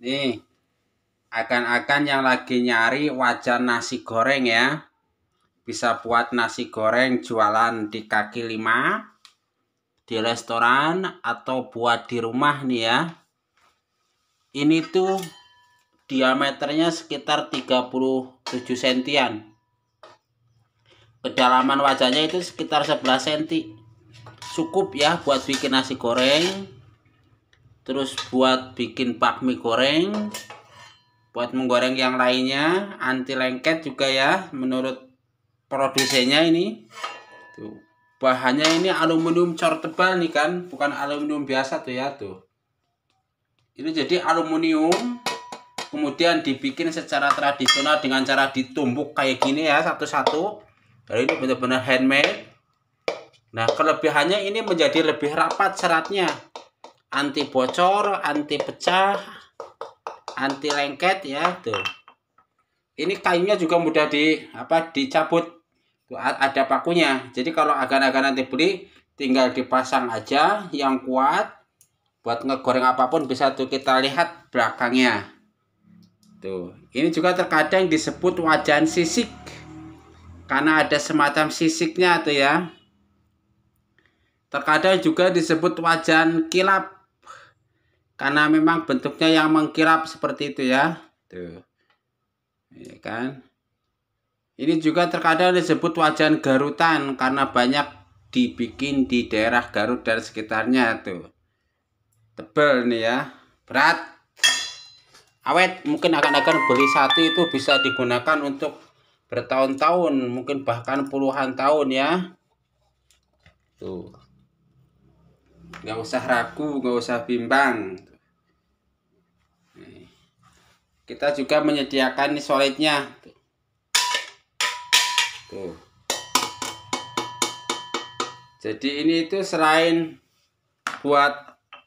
Nih, akan-akan yang lagi nyari wajan nasi goreng ya. Bisa buat nasi goreng jualan di kaki lima, di restoran, atau buat di rumah nih ya. Ini tuh diameternya sekitar 37 sentian. Kedalaman wajannya itu sekitar 11 senti. Cukup ya buat bikin nasi goreng terus buat bikin bakmi goreng buat menggoreng yang lainnya anti lengket juga ya menurut produsennya ini tuh bahannya ini aluminium cor tebal nih kan bukan aluminium biasa tuh ya tuh ini jadi aluminium kemudian dibikin secara tradisional dengan cara ditumbuk kayak gini ya satu-satu jadi ini benar-benar handmade nah kelebihannya ini menjadi lebih rapat seratnya anti bocor, anti pecah, anti lengket ya tuh. Ini kayunya juga mudah di apa dicabut. Tuh, ada pakunya. Jadi kalau agan-agan nanti beli tinggal dipasang aja yang kuat buat ngegoreng apapun bisa tuh kita lihat belakangnya. Tuh, ini juga terkadang disebut wajan sisik karena ada semacam sisiknya tuh ya. Terkadang juga disebut wajan kilap karena memang bentuknya yang mengkilap seperti itu ya tuh ya kan ini juga terkadang disebut wajan garutan karena banyak dibikin di daerah Garut dan sekitarnya tuh tebel nih ya berat awet mungkin akan-akan beli satu itu bisa digunakan untuk bertahun-tahun mungkin bahkan puluhan tahun ya tuh nggak usah ragu nggak usah bimbang kita juga menyediakan solidnya tuh jadi ini itu selain buat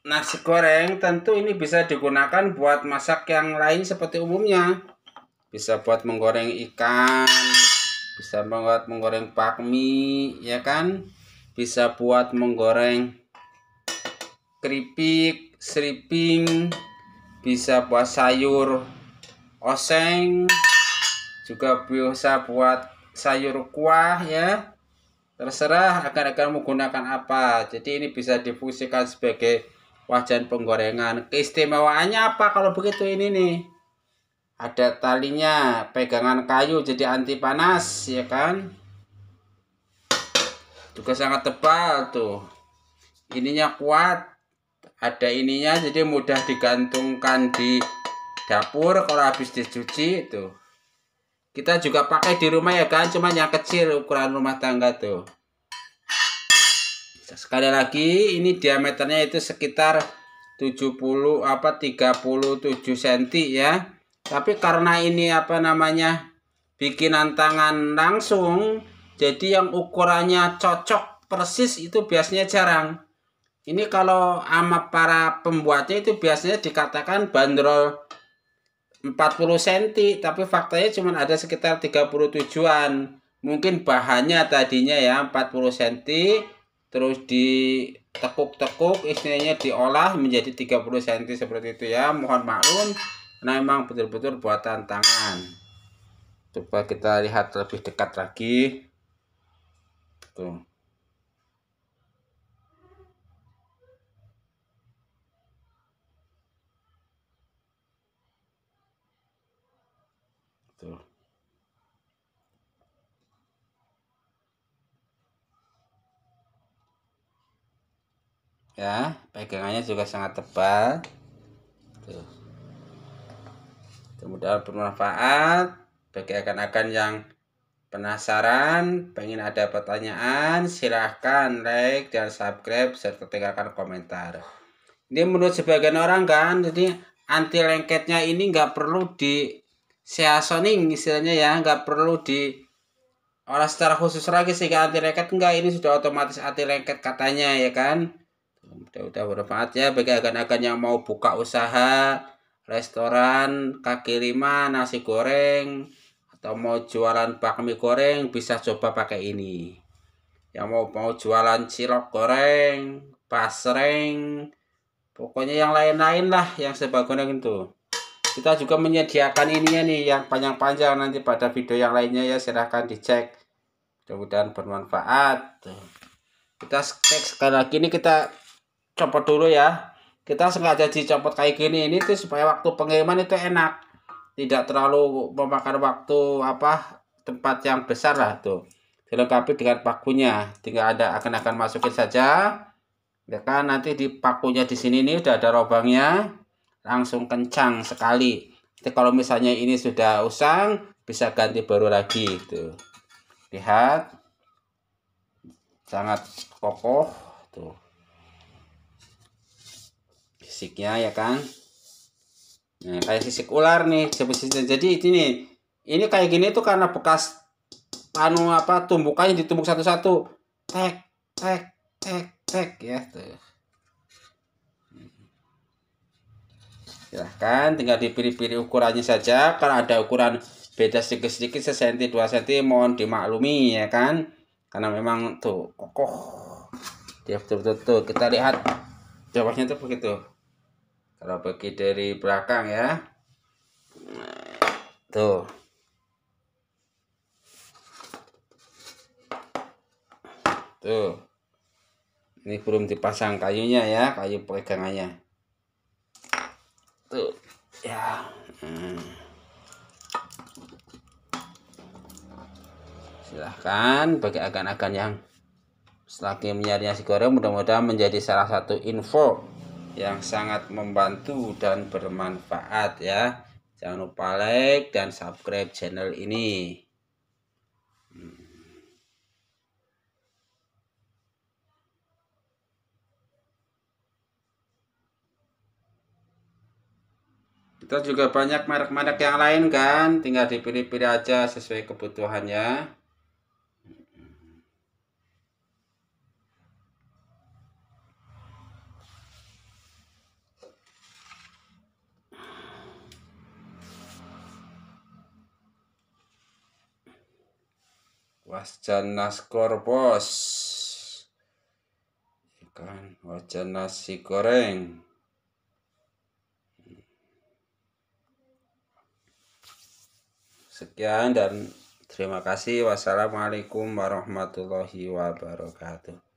nasi goreng tentu ini bisa digunakan buat masak yang lain seperti umumnya bisa buat menggoreng ikan bisa buat menggoreng pakmi ya kan bisa buat menggoreng keripik seriping bisa buat sayur oseng juga bisa buat sayur kuah ya terserah akan akan menggunakan apa jadi ini bisa difungsikan sebagai wajan penggorengan keistimewaannya apa kalau begitu ini nih ada talinya pegangan kayu jadi anti panas ya kan juga sangat tebal tuh ininya kuat ada ininya jadi mudah digantungkan di dapur kalau habis dicuci itu kita juga pakai di rumah ya kan cuma yang kecil ukuran rumah tangga tuh sekali lagi ini diameternya itu sekitar 70 apa 37 cm ya tapi karena ini apa namanya bikinan tangan langsung jadi yang ukurannya cocok persis itu biasanya jarang ini kalau sama para pembuatnya itu biasanya dikatakan bandrol 40 cm tapi faktanya cuma ada sekitar 37-an mungkin bahannya tadinya ya 40 cm terus ditekuk-tekuk istilahnya diolah menjadi 30 cm seperti itu ya mohon maklum karena memang betul-betul buatan tangan coba kita lihat lebih dekat lagi tuh ya pegangannya juga sangat tebal tuh kemudian bermanfaat bagi akan-akan yang penasaran pengen ada pertanyaan silahkan like dan subscribe serta tinggalkan komentar ini menurut sebagian orang kan jadi anti lengketnya ini nggak perlu di seasoning istilahnya ya nggak perlu di olah secara khusus lagi sehingga anti lengket enggak ini sudah otomatis anti lengket katanya ya kan Udah bermanfaat ya bagi agan-agan yang mau buka usaha, restoran, kaki lima, nasi goreng, atau mau jualan bakmi goreng bisa coba pakai ini. Yang mau mau jualan cilok goreng, pasreng, pokoknya yang lain-lain lah yang sebagainya itu. Kita juga menyediakan ini ya nih yang panjang-panjang nanti pada video yang lainnya ya silahkan dicek. Mudah-mudahan bermanfaat. Kita cek sekali lagi ini kita copot dulu ya kita sengaja dicopot kayak gini ini tuh supaya waktu pengiriman itu enak tidak terlalu memakan waktu apa tempat yang besar lah tuh dilengkapi dengan pakunya tinggal ada akan akan masukin saja ya kan nanti di pakunya di sini ini udah ada lubangnya langsung kencang sekali Jadi kalau misalnya ini sudah usang bisa ganti baru lagi itu lihat sangat kokoh tuh sisiknya ya kan nah, kayak sisik ular nih sisik jadi ini ini kayak gini tuh karena bekas anu apa tumbukannya ditumbuk satu-satu tek tek tek tek ya tuh silahkan tinggal dipilih-pilih ukurannya saja karena ada ukuran beda sedikit-sedikit sesenti dua senti mohon dimaklumi ya kan karena memang tuh kokoh dia betul-betul kita lihat jawabannya tuh begitu kalau bagi dari belakang ya tuh tuh ini belum dipasang kayunya ya kayu pegangannya tuh ya hmm. silahkan bagi agan-agan yang selagi menyarinnya si goreng mudah-mudahan menjadi salah satu info yang sangat membantu dan bermanfaat ya. Jangan lupa like dan subscribe channel ini. Hmm. Kita juga banyak merek-merek yang lain kan, tinggal dipilih-pilih aja sesuai kebutuhannya. Wajan naskor pos. Iya kan, wajan nasi goreng. Sekian dan terima kasih. Wassalamualaikum warahmatullahi wabarakatuh.